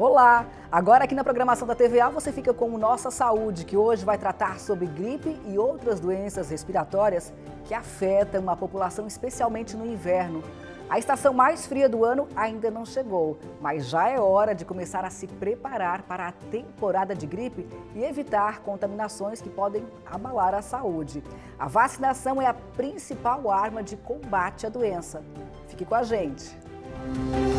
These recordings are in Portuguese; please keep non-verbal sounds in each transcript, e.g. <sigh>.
Olá! Agora aqui na programação da TVA você fica com Nossa Saúde, que hoje vai tratar sobre gripe e outras doenças respiratórias que afetam a população, especialmente no inverno. A estação mais fria do ano ainda não chegou, mas já é hora de começar a se preparar para a temporada de gripe e evitar contaminações que podem abalar a saúde. A vacinação é a principal arma de combate à doença. Fique com a gente! Música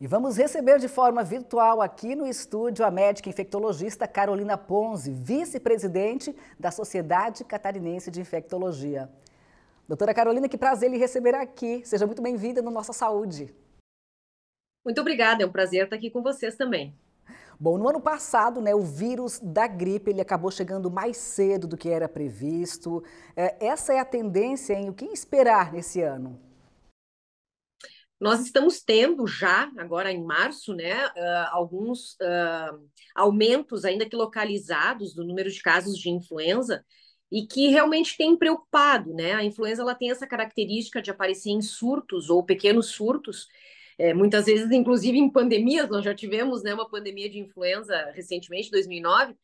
E vamos receber de forma virtual aqui no estúdio a médica infectologista Carolina Ponzi, vice-presidente da Sociedade Catarinense de Infectologia. Doutora Carolina, que prazer lhe receber aqui. Seja muito bem-vinda no Nossa Saúde. Muito obrigada, é um prazer estar aqui com vocês também. Bom, no ano passado, né, o vírus da gripe ele acabou chegando mais cedo do que era previsto. É, essa é a tendência em o que esperar nesse ano? Nós estamos tendo já, agora em março, né, uh, alguns uh, aumentos, ainda que localizados, do número de casos de influenza, e que realmente tem preocupado, né? A influenza ela tem essa característica de aparecer em surtos ou pequenos surtos, é, muitas vezes, inclusive em pandemias, nós já tivemos né, uma pandemia de influenza recentemente, 2009.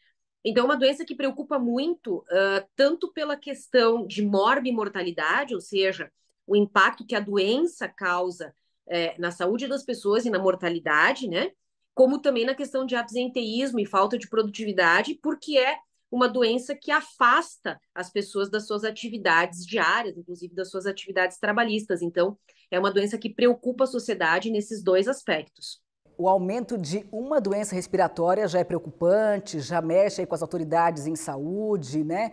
Então, é uma doença que preocupa muito, uh, tanto pela questão de morbimortalidade, ou seja, o impacto que a doença causa é, na saúde das pessoas e na mortalidade, né? Como também na questão de absenteísmo e falta de produtividade, porque é uma doença que afasta as pessoas das suas atividades diárias, inclusive das suas atividades trabalhistas. Então, é uma doença que preocupa a sociedade nesses dois aspectos. O aumento de uma doença respiratória já é preocupante, já mexe com as autoridades em saúde, né?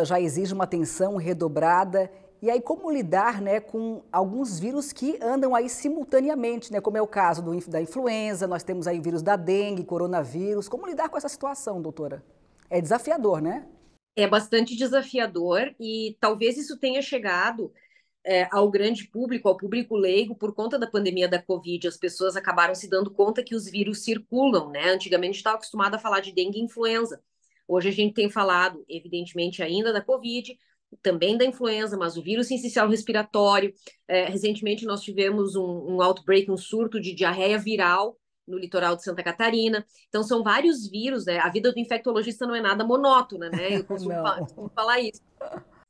Uh, já exige uma atenção redobrada e aí, como lidar né, com alguns vírus que andam aí simultaneamente, né, como é o caso do, da influenza, nós temos aí vírus da dengue, coronavírus. Como lidar com essa situação, doutora? É desafiador, né? É bastante desafiador e talvez isso tenha chegado é, ao grande público, ao público leigo, por conta da pandemia da Covid. As pessoas acabaram se dando conta que os vírus circulam, né? Antigamente estava acostumado a falar de dengue e influenza. Hoje a gente tem falado, evidentemente, ainda da Covid, também da influenza, mas o vírus sensicial respiratório. É, recentemente nós tivemos um, um outbreak, um surto de diarreia viral no litoral de Santa Catarina. Então, são vários vírus, né? A vida do infectologista não é nada monótona, né? Eu <laughs> costumo, falar, costumo falar isso.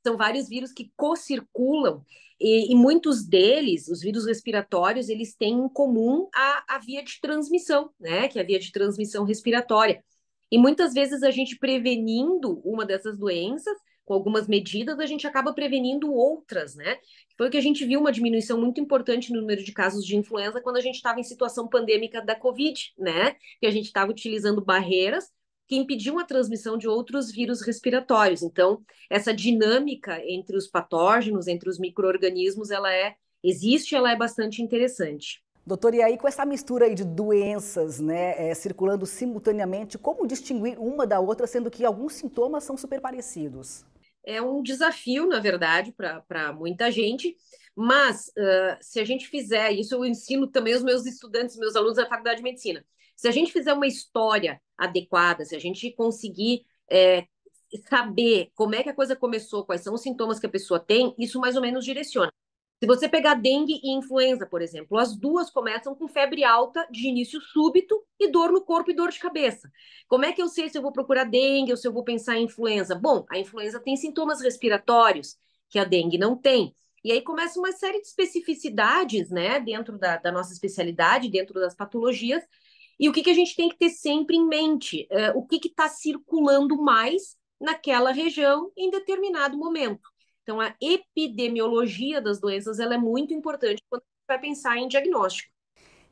São vários vírus que co-circulam e, e, muitos deles, os vírus respiratórios, eles têm em comum a, a via de transmissão, né? Que é a via de transmissão respiratória. E muitas vezes a gente prevenindo uma dessas doenças, com algumas medidas, a gente acaba prevenindo outras, né? Foi o que a gente viu uma diminuição muito importante no número de casos de influenza quando a gente estava em situação pandêmica da Covid, né? Que a gente estava utilizando barreiras que impediam a transmissão de outros vírus respiratórios. Então, essa dinâmica entre os patógenos, entre os micro-organismos, ela é, existe, ela é bastante interessante. Doutor, e aí com essa mistura aí de doenças né, é, circulando simultaneamente, como distinguir uma da outra, sendo que alguns sintomas são super parecidos? é um desafio, na verdade, para muita gente. Mas uh, se a gente fizer, isso eu ensino também os meus estudantes, meus alunos da faculdade de medicina, se a gente fizer uma história adequada, se a gente conseguir é, saber como é que a coisa começou, quais são os sintomas que a pessoa tem, isso mais ou menos direciona. Se você pegar dengue e influenza, por exemplo, as duas começam com febre alta de início súbito e dor no corpo e dor de cabeça. Como é que eu sei se eu vou procurar dengue ou se eu vou pensar em influenza? Bom, a influenza tem sintomas respiratórios que a dengue não tem. E aí começa uma série de especificidades, né, dentro da, da nossa especialidade, dentro das patologias. E o que, que a gente tem que ter sempre em mente? é o que está circulando mais naquela região em determinado momento. Então, a epidemiologia das doenças ela é muito importante quando vai pensar em diagnóstico.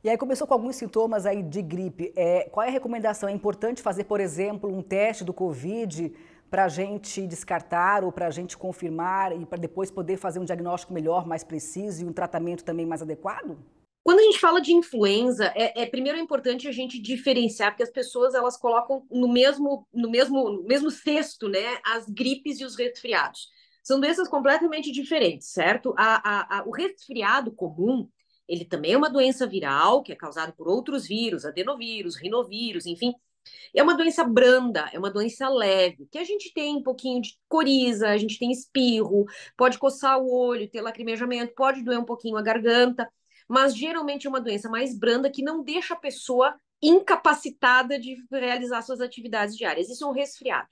E aí começou com alguns sintomas aí de gripe. É, qual é a recomendação? É importante fazer, por exemplo, um teste do Covid para a gente descartar ou para a gente confirmar e para depois poder fazer um diagnóstico melhor, mais preciso e um tratamento também mais adequado? Quando a gente fala de influenza, é, é, primeiro é importante a gente diferenciar, porque as pessoas elas colocam no mesmo no mesmo no mesmo cesto, né, as gripes e os resfriados. São doenças completamente diferentes, certo? A, a, a, o resfriado comum, ele também é uma doença viral, que é causada por outros vírus, adenovírus, rinovírus, enfim. É uma doença branda, é uma doença leve, que a gente tem um pouquinho de coriza, a gente tem espirro, pode coçar o olho, ter lacrimejamento, pode doer um pouquinho a garganta, mas geralmente é uma doença mais branda que não deixa a pessoa incapacitada de realizar suas atividades diárias. Isso é um resfriado.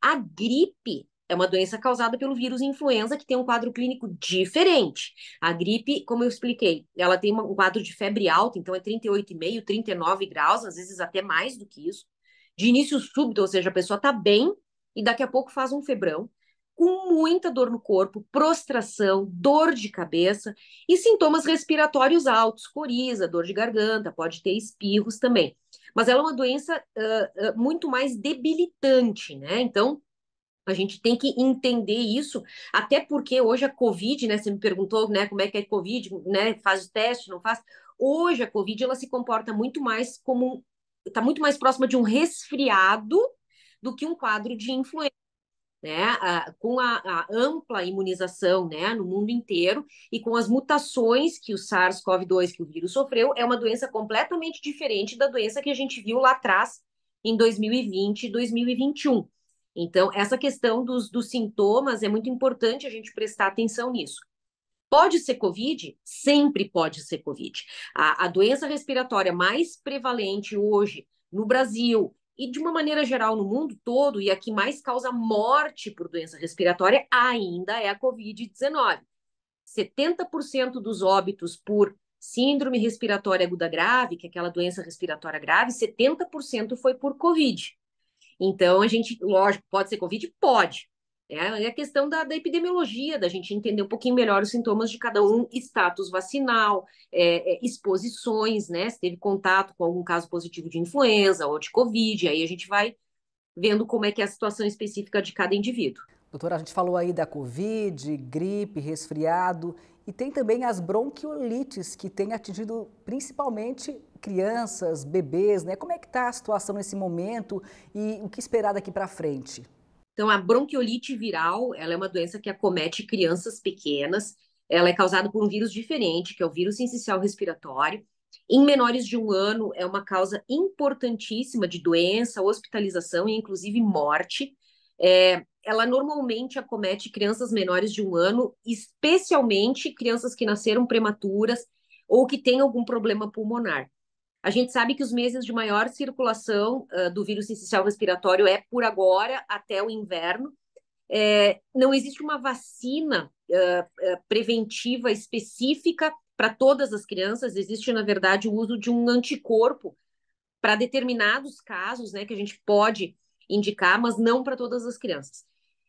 A gripe é uma doença causada pelo vírus influenza que tem um quadro clínico diferente. A gripe, como eu expliquei, ela tem um quadro de febre alta, então é 38,5, 39 graus, às vezes até mais do que isso. De início súbito, ou seja, a pessoa está bem e daqui a pouco faz um febrão, com muita dor no corpo, prostração, dor de cabeça e sintomas respiratórios altos, coriza, dor de garganta, pode ter espirros também. Mas ela é uma doença uh, uh, muito mais debilitante, né? Então, a gente tem que entender isso, até porque hoje a Covid, né? Você me perguntou, né? Como é que é Covid, né? Faz o teste, não faz? Hoje a Covid ela se comporta muito mais como está muito mais próxima de um resfriado do que um quadro de influenza. Né, a, com a, a, ampla imunização né, no mundo inteiro e com as mutações que o SARS-CoV-2, que o vírus sofreu, é uma doença completamente diferente da doença que a gente viu lá atrás, em 2020 e 2021. Então, essa questão dos, dos sintomas é muito importante a gente prestar atenção nisso. Pode ser Covid? Sempre pode ser Covid. A, a, doença respiratória mais prevalente hoje no Brasil e de uma maneira geral no mundo todo, e a que mais causa morte por doença respiratória, ainda é a Covid-19. 70% dos óbitos por síndrome respiratória aguda grave, que é aquela doença respiratória grave, 70% foi por Covid. Então, a gente, lógico, pode ser Covid? Pode. Né? É a questão da, da, epidemiologia, da gente entender um pouquinho melhor os sintomas de cada um, status vacinal, é, é, exposições, né? Se teve contato com algum caso positivo de influenza ou de Covid, aí a gente vai vendo como é que é a situação específica de cada indivíduo. Doutora, a gente falou aí da Covid, gripe, resfriado e tem também as bronquiolites que têm atingido principalmente crianças, bebês, né? Como é que está a situação nesse momento e o que esperar daqui para frente? Então, a bronquiolite viral, ela é uma doença que acomete crianças pequenas. Ela é causada por um vírus diferente, que é o vírus sensicial respiratório. Em menores de um ano, é uma causa importantíssima de doença, hospitalização e, inclusive, morte. É, ela normalmente acomete crianças menores de um ano, especialmente crianças que nasceram prematuras ou que têm algum problema pulmonar. A gente sabe que os meses de maior circulação uh, do vírus essencial respiratório é por agora até o inverno. É, não existe uma vacina uh, preventiva específica para todas as crianças, existe, na verdade, o uso de um anticorpo para determinados casos, né, que a gente pode indicar, mas não para todas as crianças.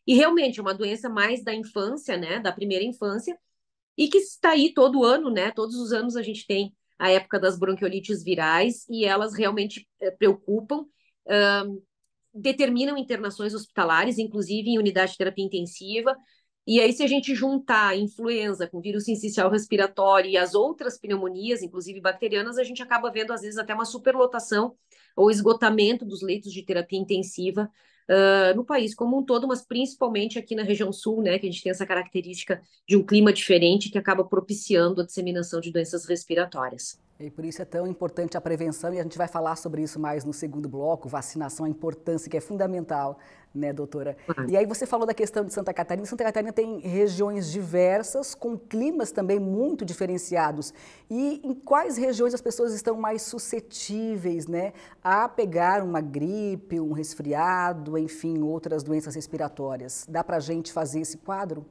E realmente é uma doença mais da infância, né, da primeira infância, e que está aí todo ano, né, todos os anos a gente tem a época das bronquiolites virais, e elas realmente eh, preocupam. Um, determinam internações hospitalares, inclusive em unidade de terapia intensiva. E aí, se a gente juntar influenza com vírus sincicial respiratório e as outras pneumonias, inclusive bacterianas, a gente acaba vendo, às vezes, até uma superlotação ou esgotamento dos leitos de terapia intensiva uh, no país como um todo, mas principalmente aqui na região sul, né, que a gente tem essa característica de um clima diferente que acaba propiciando a disseminação de doenças respiratórias. E por isso é tão importante a prevenção e a gente vai falar sobre isso mais no segundo bloco, vacinação, é a importância que é fundamental, né, doutora? Uhum. E aí você falou da questão de Santa Catarina. Santa Catarina tem regiões diversas, com climas também muito diferenciados. E em quais regiões as pessoas estão mais suscetíveis, né, a pegar uma gripe, um resfriado, enfim, outras doenças respiratórias? Dá para a gente fazer esse quadro?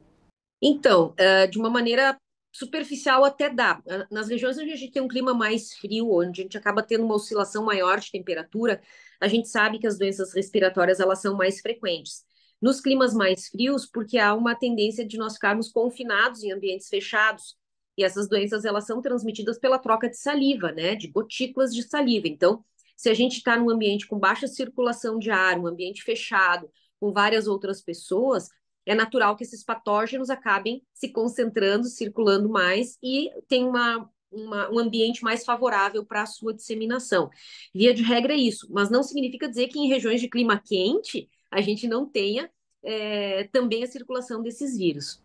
Então, eh, de uma maneira superficial até dá. Ah, nas regiões onde a gente tem um clima mais frio, onde a gente acaba tendo uma oscilação maior de temperatura, a gente sabe que as doenças respiratórias elas são mais frequentes. Nos climas mais frios, porque há uma tendência de nós ficarmos confinados em ambientes fechados. E essas doenças elas são transmitidas pela troca de saliva, né, de gotículas de saliva. Então, se a gente está num ambiente com baixa circulação de ar, um ambiente fechado, com várias outras pessoas, é natural que esses patógenos acabem se concentrando, circulando mais e tem uma, uma, um ambiente mais favorável para a sua disseminação. Via de regra é isso, mas não significa dizer que em regiões de clima quente a gente não tenha é, também a circulação desses vírus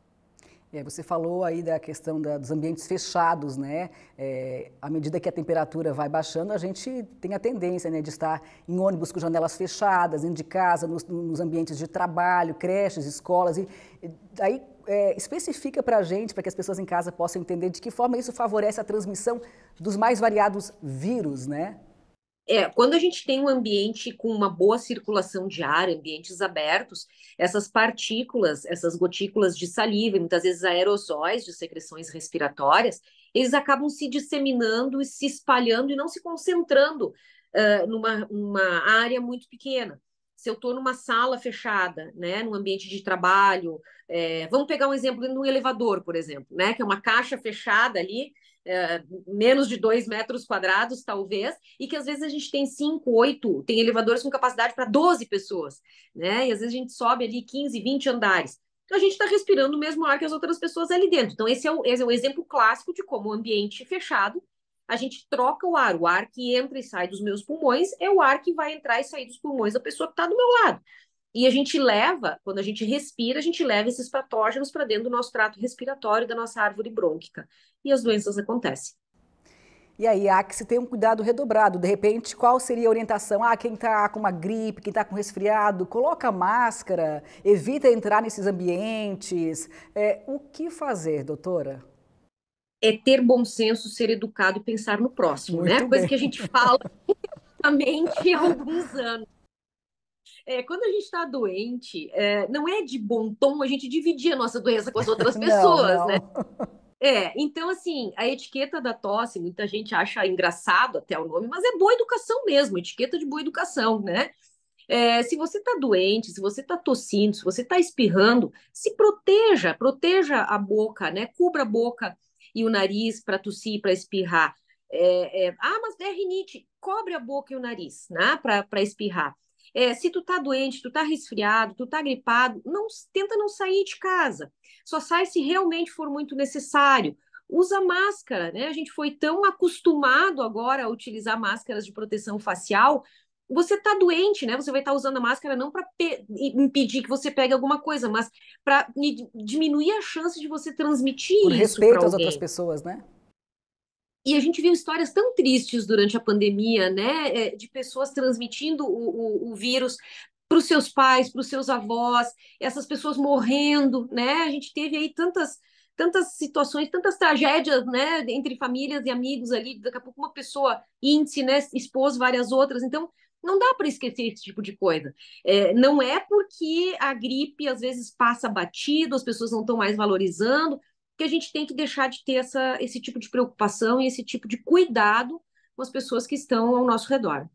você falou aí da questão da, dos ambientes fechados, né? É, à medida que a temperatura vai baixando, a gente tem a tendência né, de estar em ônibus com janelas fechadas, dentro de casa, nos, nos ambientes de trabalho, creches, escolas. E, e aí é, especifica para a gente, para que as pessoas em casa possam entender de que forma isso favorece a transmissão dos mais variados vírus, né? É, quando a gente tem um ambiente com uma boa circulação de ar, ambientes abertos, essas partículas, essas gotículas de saliva e muitas vezes aerossóis de secreções respiratórias, eles acabam se disseminando e se espalhando e não se concentrando uh, numa área muito pequena se eu estou numa sala fechada, né, num ambiente de trabalho, é, vamos pegar um exemplo de um elevador, por exemplo, né, que é uma caixa fechada ali, é, menos de dois metros quadrados, talvez, e que às vezes a gente tem cinco, oito, tem elevadores com capacidade para 12 pessoas, né, e às vezes a gente sobe ali 15, 20 andares. Então, a gente está respirando o mesmo ar que as outras pessoas ali dentro. Então, esse é, o, esse é um exemplo clássico de como o ambiente fechado a gente troca o ar. O ar que entra e sai dos meus pulmões é o ar que vai entrar e sair dos pulmões da pessoa que está do meu lado. E a gente leva, quando a gente respira, a gente leva esses patógenos para dentro do nosso trato respiratório, da nossa árvore brônquica. E as doenças acontecem. E aí há que se ter um cuidado redobrado. De repente, qual seria a orientação? Ah, quem está com uma gripe, quem está com resfriado, coloca máscara, evita entrar nesses ambientes. É, o que fazer, doutora? é ter bom senso, ser educado e pensar no próximo, né? Muito né? Bem. Coisa que a gente fala <laughs> há alguns anos. É, quando a gente está doente, é, não é de bom tom a gente dividir a nossa doença com as outras <laughs> pessoas, né? não, não. né? É, então assim, a etiqueta da tosse, muita gente acha engraçado até o nome, mas é boa educação mesmo, etiqueta de boa educação, né? É, se você está doente, se você está tossindo, se você está espirrando, se proteja, proteja a boca, né? Cubra a boca e o nariz para tossir, para espirrar. É, é, ah, mas é rinite, cobre a boca e o nariz, né? Para espirrar. É, se tu tá doente, tu tá resfriado, tu tá gripado, não tenta não sair de casa. Só sai se realmente for muito necessário. Usa máscara, né? A gente foi tão acostumado agora a utilizar máscaras de proteção facial você tá doente, né? Você vai estar tá usando a máscara não para impedir que você pegue alguma coisa, mas para diminuir a chance de você transmitir Por isso respeito às outras pessoas, né? E a gente viu histórias tão tristes durante a pandemia, né? É, de pessoas transmitindo o, o, o vírus para os seus pais, para os seus avós, essas pessoas morrendo, né? A gente teve aí tantas tantas situações, tantas tragédias, né, entre famílias e amigos ali, daqui a pouco uma pessoa índice, né, expôs várias outras. Então, não dá para esquecer esse tipo de coisa. É, não é porque a gripe às vezes passa batido, as pessoas não estão mais valorizando, que a gente tem que deixar de ter essa, esse tipo de preocupação e esse tipo de cuidado com as pessoas que estão ao nosso redor.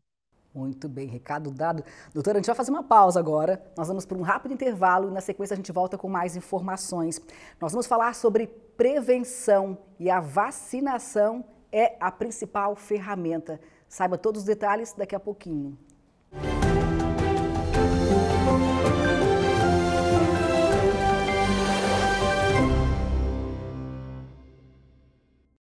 Muito bem, recado dado. Doutora, a gente vai fazer uma pausa agora. Nós vamos para um rápido intervalo e na sequência a gente volta com mais informações. Nós vamos falar sobre prevenção e a vacinação é a principal ferramenta Saiba todos os detalhes daqui a pouquinho.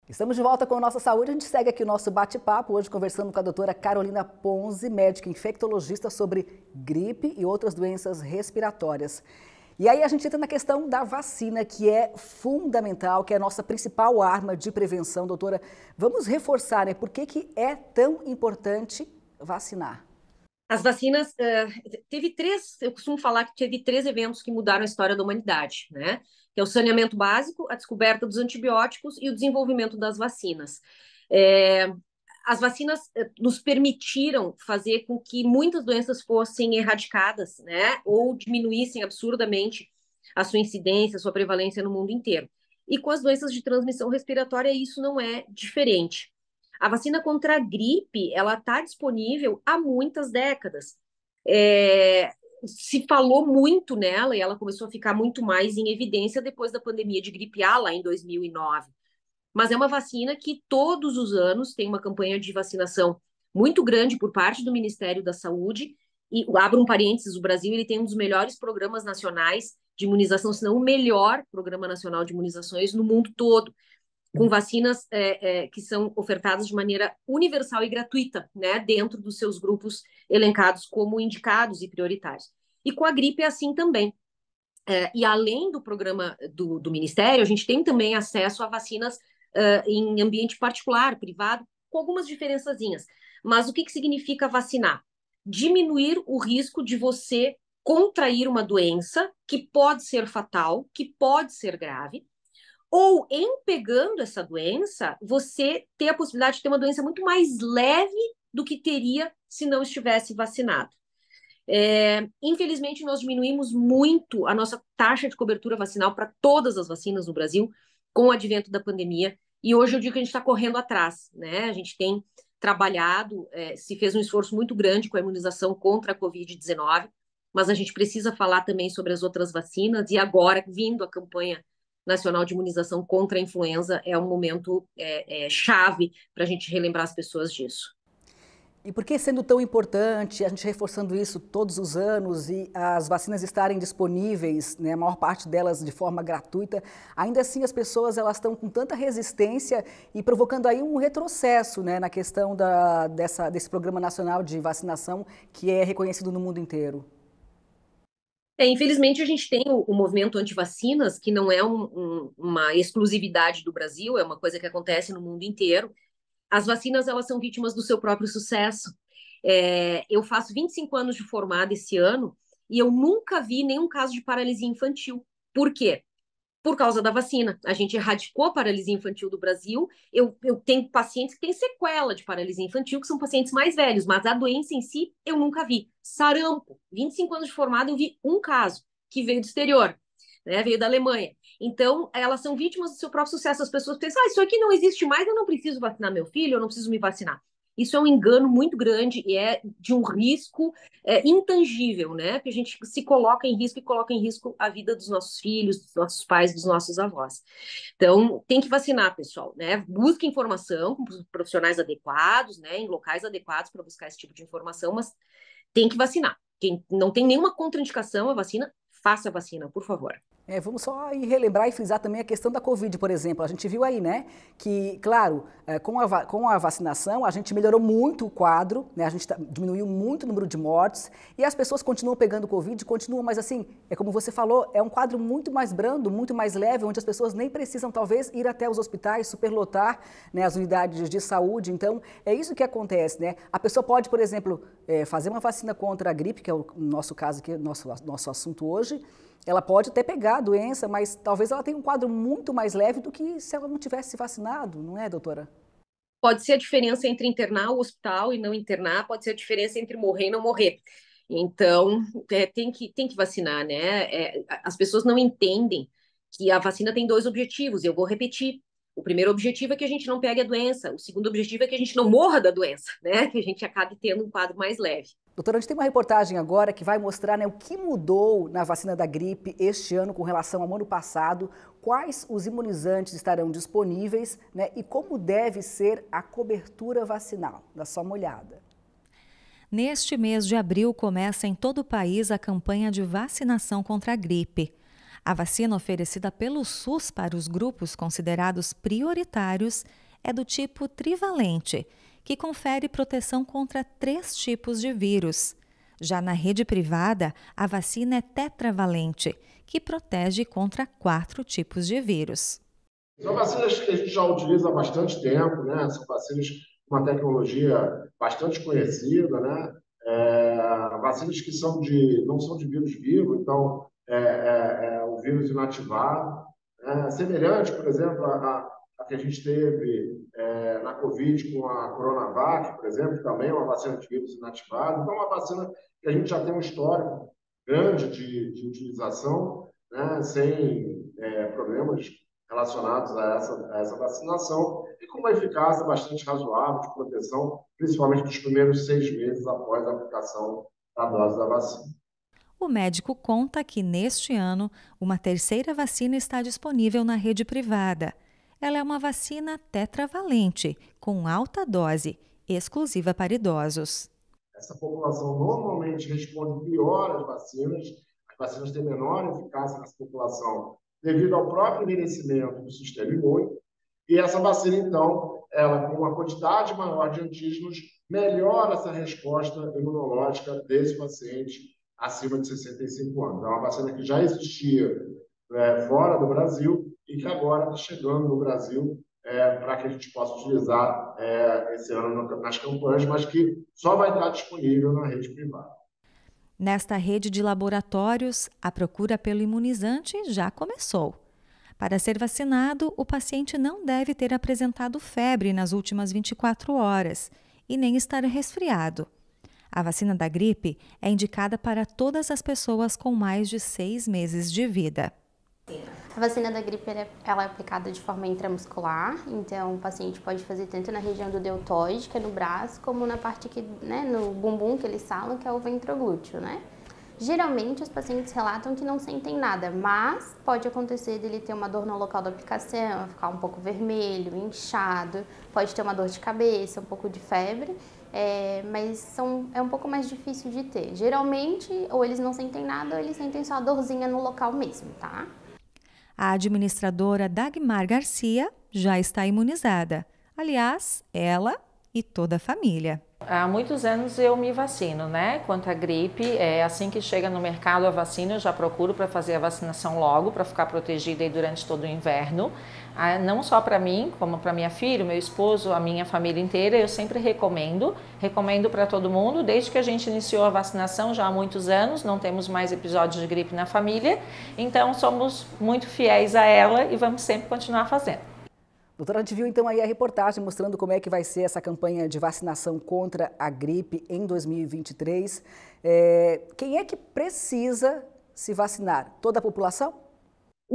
Estamos de volta com a nossa saúde. A gente segue aqui o nosso bate-papo, hoje conversando com a doutora Carolina Ponzi, médica infectologista, sobre gripe e outras doenças respiratórias. E aí a gente entra na questão da vacina, que é fundamental, que é a nossa principal arma de prevenção, doutora. Vamos reforçar, né? Por que, que é tão importante vacinar? As vacinas, eh, teve três, eu costumo falar que teve três eventos que mudaram a história da humanidade, né? Que é o saneamento básico, a descoberta dos antibióticos e o desenvolvimento das vacinas. É, as vacinas eh, nos permitiram fazer com que muitas doenças fossem erradicadas, né, ou diminuíssem absurdamente a sua incidência, a sua prevalência no mundo inteiro. E com as doenças de transmissão respiratória isso não é diferente. A vacina contra a gripe, ela está disponível há muitas décadas. É, se falou muito nela e ela começou a ficar muito mais em evidência depois da pandemia de gripe A lá em 2009 mas é uma vacina que todos os anos tem uma campanha de vacinação muito grande por parte do Ministério da Saúde. E abro um parênteses, o Brasil ele tem um dos melhores programas nacionais de imunização, se não o melhor programa nacional de imunizações no mundo todo, com vacinas é, é, que são ofertadas de maneira universal e gratuita, né, dentro dos seus grupos elencados como indicados e prioritários. E com a gripe é assim também. É, e além do programa do, do Ministério, a gente tem também acesso a vacinas uh, em ambiente particular, privado, com algumas diferençazinhas. Mas o que, que significa vacinar? Diminuir o risco de você contrair uma doença que pode ser fatal, que pode ser grave, ou em pegando essa doença, você ter a possibilidade de ter uma doença muito mais leve do que teria se não estivesse vacinado. É, infelizmente, nós diminuímos muito a nossa taxa de cobertura vacinal para todas as vacinas no Brasil com o advento da pandemia. E hoje eu digo que a gente está correndo atrás, né? A gente tem trabalhado, é, se fez um esforço muito grande com a imunização contra a Covid-19, mas a gente precisa falar também sobre as outras vacinas. E agora, vindo a campanha nacional de imunização contra a influenza, é um momento é, é, chave para a gente relembrar as pessoas disso. E por que sendo tão importante, a gente reforçando isso todos os anos e as vacinas estarem disponíveis, né, a maior parte delas de forma gratuita, ainda assim as pessoas elas estão com tanta resistência e provocando aí um retrocesso né, na questão da, dessa, desse Programa Nacional de Vacinação que é reconhecido no mundo inteiro? É, infelizmente, a gente tem o, o movimento anti-vacinas, que não é um, um, uma exclusividade do Brasil, é uma coisa que acontece no mundo inteiro. As vacinas, elas são vítimas do seu próprio sucesso. É, eu faço 25 anos de formada esse ano e eu nunca vi nenhum caso de paralisia infantil. Por quê? Por causa da vacina. A gente erradicou a paralisia infantil do Brasil. Eu, eu tenho pacientes que têm sequela de paralisia infantil, que são pacientes mais velhos, mas a doença em si eu nunca vi. Sarampo, 25 anos de formada, eu vi um caso que veio do exterior, né? Veio da Alemanha. Então, elas são vítimas do seu próprio sucesso. As pessoas pensam, ah, isso aqui não existe mais, eu não preciso vacinar meu filho, eu não preciso me vacinar. Isso é um engano muito grande e é de um risco é, intangível, né? Que a gente se coloca em risco e coloca em risco a vida dos nossos filhos, dos nossos pais, dos nossos avós. Então, tem que vacinar, pessoal, né? Busque informação com profissionais adequados, né? Em locais adequados para buscar esse tipo de informação, mas tem que vacinar. Quem não tem nenhuma contraindicação à vacina, faça a vacina, por favor. É, vamos só relembrar e frisar também a questão da Covid, por exemplo. A gente viu aí, né, que, claro, é, com, a, com a vacinação, a gente melhorou muito o quadro, né, a gente tá, diminuiu muito o número de mortes e as pessoas continuam pegando Covid, continuam, mas assim, é como você falou, é um quadro muito mais brando, muito mais leve, onde as pessoas nem precisam, talvez, ir até os hospitais, superlotar né, as unidades de saúde. Então, é isso que acontece, né? A pessoa pode, por exemplo, é, fazer uma vacina contra a gripe, que é o nosso caso aqui, nosso, nosso assunto hoje, ela pode até pegar a doença, mas talvez ela tenha um quadro muito mais leve do que se ela não tivesse vacinado, não é, doutora? Pode ser a diferença entre internar o hospital e não internar, pode ser a diferença entre morrer e não morrer. Então, é, tem, que, tem que vacinar, né? É, as pessoas não entendem que a vacina tem dois objetivos, e eu vou repetir. O primeiro objetivo é que a gente não pegue a doença, o segundo objetivo é que a gente não morra da doença, <laughs> né? Que a gente acabe tendo um quadro mais leve. Doutora, a gente tem uma reportagem agora que vai mostrar né, o que mudou na vacina da gripe este ano com relação ao ano passado, quais os imunizantes estarão disponíveis né, e como deve ser a cobertura vacinal. Dá só uma olhada. Neste mês de abril começa em todo o país a campanha de vacinação contra a gripe. A vacina oferecida pelo SUS para os grupos considerados prioritários é do tipo trivalente, que confere proteção contra três tipos de vírus. Já na rede privada, a vacina é tetravalente, que protege contra quatro tipos de vírus. São vacinas que a gente já utiliza há bastante tempo, né? São vacinas com uma tecnologia bastante conhecida, né? É, vacinas que são de, não são de vírus vivo, então é, é, é, o vírus inativado, né? é semelhante, por exemplo, a, a, que a gente teve é, na Covid com a Coronavac, por exemplo, que também é uma vacina de vírus inativado. Então, uma vacina que a gente já tem um histórico grande de, de utilização, né? sem problemas relacionados a essa, a essa vacinação e com uma eficácia bastante razoável de proteção, principalmente nos primeiros seis meses após a aplicação da dose da vacina o médico conta que neste ano uma terceira vacina está disponível na rede privada. Ela é uma vacina tetravalente, com alta dose, exclusiva para idosos. Essa população normalmente responde pior às vacinas. As vacinas têm menor eficácia nessa população devido ao próprio envelhecimento do sistema imune. E essa vacina, então, ela com uma quantidade maior de antígenos, melhora essa resposta imunológica desse paciente acima de 65 anos. É uma vacina que já existia é, fora do Brasil e que agora está chegando no Brasil é, para que a gente possa utilizar é, esse ano nas campanhas, mas que só vai estar disponível na rede privada. Nesta rede de laboratórios, a procura pelo imunizante já começou. Para ser vacinado, o paciente não deve ter apresentado febre nas últimas 24 horas e nem estar resfriado. A vacina da gripe é indicada para todas as pessoas com mais de seis meses de vida. A vacina da gripe é, ela é aplicada de forma intramuscular, então o paciente pode fazer tanto na região do deltoide, que é no braço, como na parte que, né, no bumbum que eles falam, que é o ventroglúteo, né? Geralmente os pacientes relatam que não sentem nada, mas pode acontecer dele ter uma dor no local da aplicação, ficar um pouco vermelho, inchado, pode ter uma dor de cabeça, um pouco de febre é, mas são, é um pouco mais difícil de ter. Geralmente, ou eles não sentem nada, ou eles sentem só a dorzinha no local mesmo, tá? A administradora Dagmar Garcia já está imunizada. Aliás, ela e toda a família. Há muitos anos eu me vacino, né? Quanto à gripe, é assim que chega no mercado a vacina, eu já procuro para fazer a vacinação logo, para ficar protegida aí durante todo o inverno. Ah, não só para mim, como para minha filha, meu esposo, a minha família inteira, eu sempre recomendo, recomendo para todo mundo, desde que a gente iniciou a vacinação já há muitos anos, não temos mais episódios de gripe na família, então somos muito fiéis a ela e vamos sempre continuar fazendo. Doutora, a gente viu então aí a reportagem mostrando como é que vai ser essa campanha de vacinação contra a gripe em 2023. É, quem é que precisa se vacinar? Toda a população?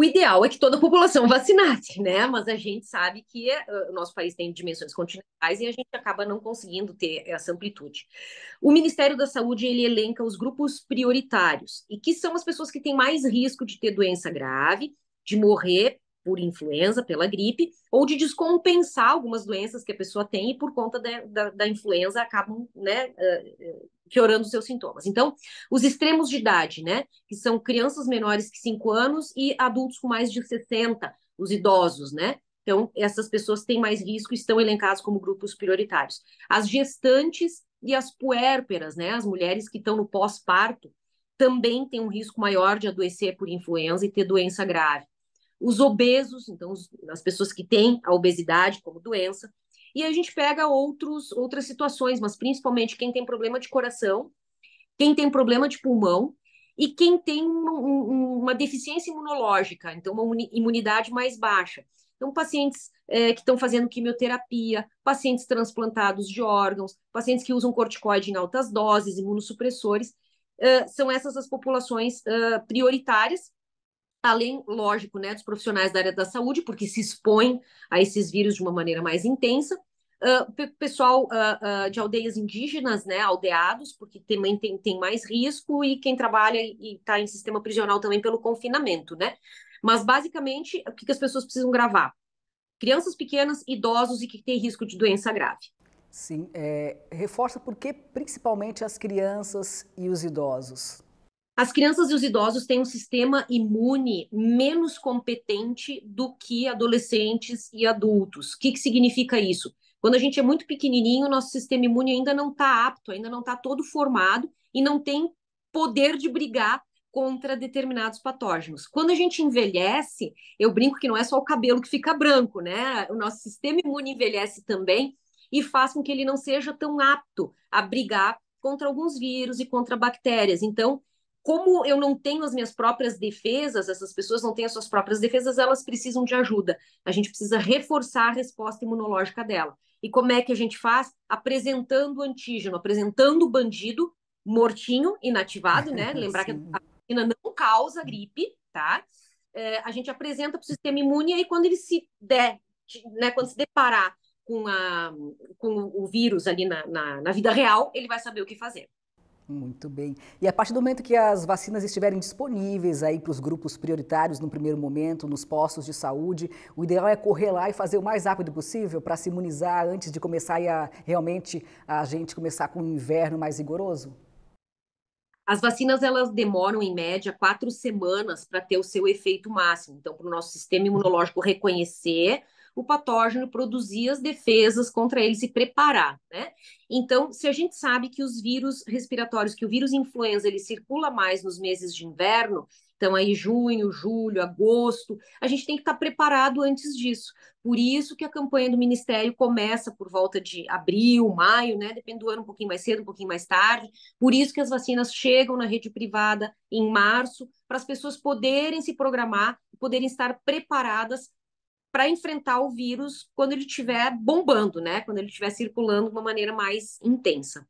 O ideal é que toda a população <laughs> vacinasse, né? Mas a gente sabe que eh, o nosso país tem dimensões continentais e a gente acaba não conseguindo ter essa amplitude. O Ministério da Saúde ele elenca os grupos prioritários e que são as pessoas que têm mais risco de ter doença grave, de morrer por influenza, pela gripe, ou de descompensar algumas doenças que a pessoa tem e por conta da, da, da influenza acabam né, eh, eh, piorando os seus sintomas. Então, os extremos de idade, né, que são crianças menores que 5 anos e adultos com mais de 60, os idosos, né? Então, essas pessoas têm mais risco e estão elencadas como grupos prioritários. As gestantes e as puérperas, né, as mulheres que estão no pós-parto, também têm um risco maior de adoecer por influenza e ter doença grave. Os obesos, então, as pessoas que têm a obesidade como doença, e a gente pega outros, outras situações, mas principalmente quem tem problema de coração, quem tem problema de pulmão e quem tem uma, uma deficiência imunológica, então uma imunidade mais baixa. Então, pacientes é, que estão fazendo quimioterapia, pacientes transplantados de órgãos, pacientes que usam corticoide em altas doses, imunossupressores, uh, são essas as populações uh, prioritárias além, lógico, né, dos profissionais da área da saúde, porque se expõem a esses vírus de uma maneira mais intensa, uh, pessoal uh, uh, de aldeias indígenas, né, aldeados, porque também tem, tem mais risco, e quem trabalha e está em sistema prisional também pelo confinamento, né? Mas, basicamente, o que, que as pessoas precisam gravar? Crianças pequenas, idosos e que têm risco de doença grave. Sim, é, reforça por que principalmente as crianças e os idosos. As crianças e os idosos têm um sistema imune menos competente do que adolescentes e adultos. O que, que significa isso? Quando a gente é muito pequenininho, nosso sistema imune ainda não está apto, ainda não está todo formado e não tem poder de brigar contra determinados patógenos. Quando a gente envelhece, eu brinco que não é só o cabelo que fica branco, né? O nosso sistema imune envelhece também e faz com que ele não seja tão apto a brigar contra alguns vírus e contra bactérias. Então, como eu não tenho as minhas próprias defesas, essas pessoas não têm as suas próprias defesas, elas precisam de ajuda. A gente precisa reforçar a resposta imunológica dela. E como é que a gente faz? Apresentando antígeno, apresentando o bandido mortinho, inativado, né? <laughs> Lembrar Sim. que a vacina não causa gripe, tá? É, a gente apresenta para o sistema imune e aí quando ele se der, né, quando se deparar com, a, com o vírus ali na, na, na vida real, ele vai saber o que fazer. Muito bem. E a partir do momento que as vacinas estiverem disponíveis aí para os grupos prioritários no primeiro momento, nos postos de saúde, o ideal é correr lá e fazer o mais rápido possível para se imunizar antes de começar a realmente a gente começar com um inverno mais rigoroso? As vacinas elas demoram em média quatro semanas para ter o seu efeito máximo. Então, para o nosso sistema imunológico reconhecer o patógeno produzir as defesas contra eles e preparar, né? Então, se a gente sabe que os vírus respiratórios, que o vírus influenza, ele circula mais nos meses de inverno, então aí junho, julho, agosto, a gente tem que estar preparado antes disso. Por isso que a campanha do Ministério começa por volta de abril, maio, né? Depende do ano, um pouquinho mais cedo, um pouquinho mais tarde. Por isso que as vacinas chegam na rede privada em março, para as pessoas poderem se programar, poderem estar preparadas para enfrentar o vírus quando ele estiver bombando, né? Quando ele estiver circulando de uma maneira mais intensa.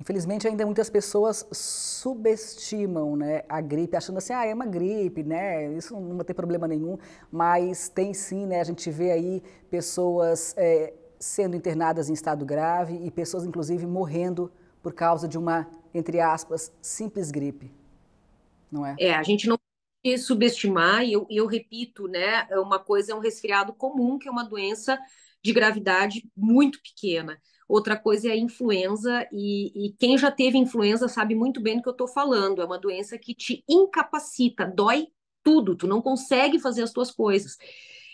Infelizmente, ainda muitas pessoas subestimam né, a gripe, achando assim, ah, é uma gripe, né? Isso não vai ter problema nenhum, mas tem sim, né? A gente vê aí pessoas é, sendo internadas em estado grave e pessoas, inclusive, morrendo por causa de uma, entre aspas, simples gripe. Não é? É, a gente não subestimar, e eu, eu repito, né? É uma coisa é um resfriado comum, que é uma doença de gravidade muito pequena. Outra coisa é a influenza, e, e quem já teve influenza sabe muito bem do que eu estou falando. É uma doença que te incapacita, dói tudo, tu não consegue fazer as tuas coisas.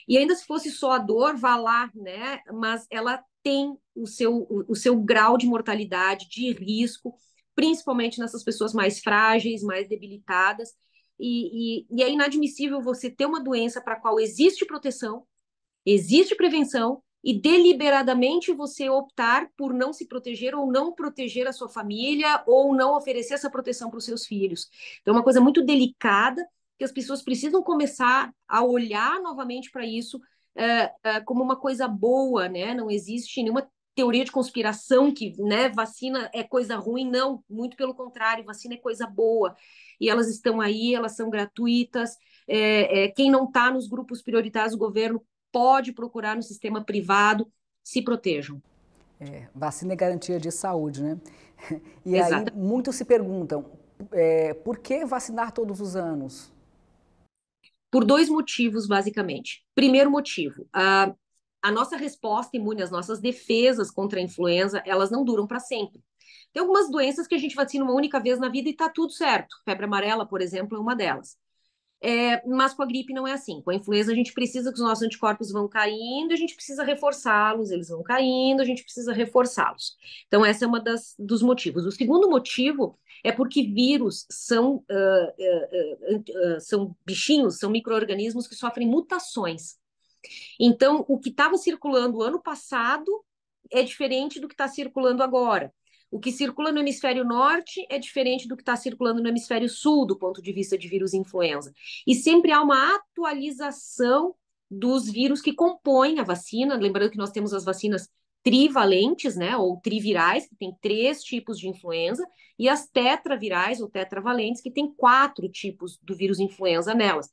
E ainda se fosse só a dor, vá lá, né? Mas ela tem o seu, o, o seu grau de mortalidade, de risco, principalmente nessas pessoas mais frágeis, mais debilitadas. E, e, e é inadmissível você ter uma doença para a qual existe proteção, existe prevenção, e deliberadamente você optar por não se proteger ou não proteger a sua família ou não oferecer essa proteção para os seus filhos. Então, é uma coisa muito delicada que as pessoas precisam começar a olhar novamente para isso eh, eh, como uma coisa boa, né? Não existe nenhuma teoria de conspiração que né, vacina é coisa ruim, não, muito pelo contrário, vacina é coisa boa e elas estão aí, elas são gratuitas. É, é, quem não está nos grupos prioritários do governo pode procurar no sistema privado, se protejam. É, vacina é garantia de saúde, né? <laughs> E Exato. aí muitos se perguntam, é, por que vacinar todos os anos? Por dois motivos, basicamente. Primeiro motivo, a, a nossa resposta imune, as nossas defesas contra a influenza, elas não duram para sempre. Tem algumas doenças que a gente vacina uma única vez na vida e está tudo certo. Febre amarela, por exemplo, é uma delas. É, mas com a gripe não é assim. Com a influenza, a gente precisa que os nossos anticorpos vão caindo, a gente precisa reforçá-los, eles vão caindo, a gente precisa reforçá-los. Então, essa é uma das, dos motivos. O segundo motivo é porque vírus são, uh, uh, uh, são bichinhos, são micro-organismos que sofrem mutações. Então, o que estava circulando ano passado é diferente do que está circulando agora. O que circula no hemisfério norte é diferente do que está circulando no hemisfério sul, do ponto de vista de vírus influenza. E sempre há uma atualização dos vírus que compõem a vacina. Lembrando que nós temos as vacinas trivalentes, né, ou trivirais, que tem três tipos de influenza, e as tetravirais ou tetravalentes, que tem quatro tipos do vírus influenza nelas.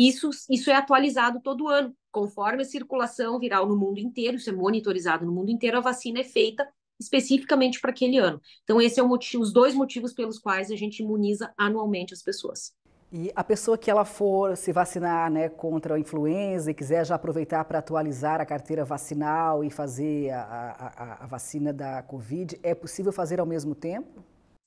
Isso, isso é atualizado todo ano, conforme a circulação viral no mundo inteiro, isso é monitorizado no mundo inteiro, a vacina é feita especificamente para aquele ano. Então, esses é os dois motivos pelos quais a gente imuniza anualmente as pessoas. E a pessoa que ela for se vacinar né, contra a influenza e quiser já aproveitar para atualizar a carteira vacinal e fazer a, a, a, vacina da Covid, é possível fazer ao mesmo tempo?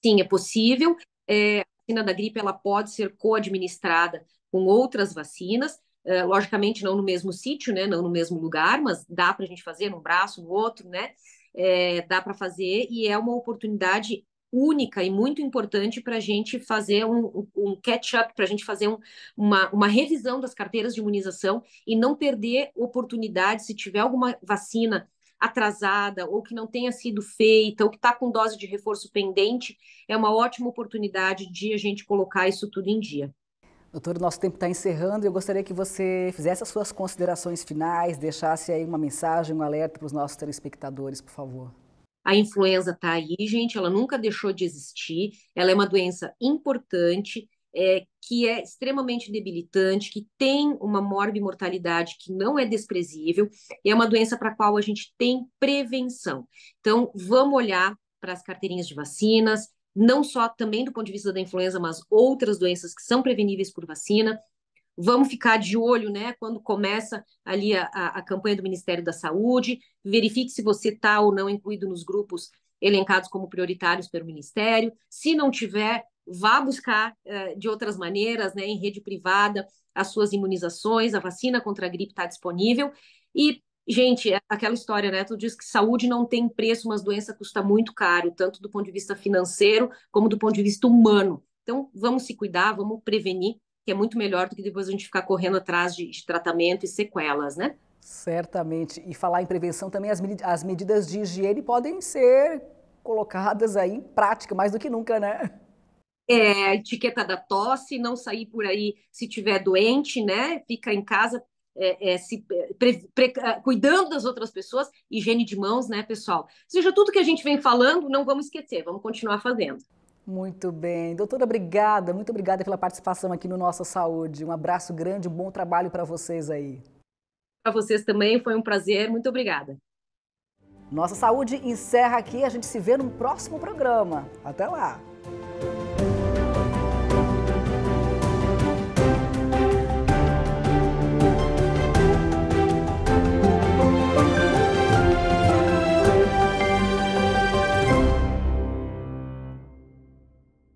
Sim, é possível. É, a vacina da gripe ela pode ser co-administrada com outras vacinas, eh, logicamente não no mesmo sítio, né, não no mesmo lugar, mas dá para a gente fazer num braço, no outro, né, é, dá para fazer e é uma oportunidade única e muito importante para a gente fazer um, um catch-up, para a gente fazer um, uma, uma revisão das carteiras de imunização e não perder oportunidade se tiver alguma vacina atrasada ou que não tenha sido feita ou que está com dose de reforço pendente, é uma ótima oportunidade de a gente colocar isso tudo em dia. Doutor, o nosso tempo está encerrando e eu gostaria que você fizesse as suas considerações finais, deixasse aí uma mensagem, um alerta para os nossos telespectadores, por favor. A influenza está aí, gente, ela nunca deixou de existir, ela é uma doença importante, é, que é extremamente debilitante, que tem uma morbimortalidade que não é desprezível, e é uma doença para a qual a gente tem prevenção. Então, vamos olhar para as carteirinhas de vacinas, não só também do ponto de vista da influenza, mas outras doenças que são preveníveis por vacina. Vamos ficar de olho, né, quando começa ali a, a campanha do Ministério da Saúde, verifique se você está ou não incluído nos grupos elencados como prioritários pelo Ministério. Se não tiver, vá buscar uh, de outras maneiras, né, em rede privada, as suas imunizações, a vacina contra a gripe está disponível. E Gente, é aquela história, né? Tu diz que saúde não tem preço, mas doença custa muito caro, tanto do ponto de vista financeiro como do ponto de vista humano. Então, vamos se cuidar, vamos prevenir, que é muito melhor do que depois a gente ficar correndo atrás de, de tratamento e sequelas, né? Certamente. E falar em prevenção também, as, as medidas de higiene podem ser colocadas aí em prática mais do que nunca, né? É, etiqueta da tosse, não sair por aí se tiver doente, né? Fica em casa é, é, se, é, pre, pre, é, cuidando das outras pessoas, higiene de mãos, né, pessoal? seja, tudo que a gente vem falando, não vamos esquecer, vamos continuar fazendo. Muito bem. Doutora, obrigada, muito obrigada pela participação aqui no Nossa Saúde. Um abraço grande, um bom trabalho para vocês aí. Para vocês também, foi um prazer, muito obrigada. Nossa Saúde encerra aqui, a gente se vê no próximo programa. Até lá!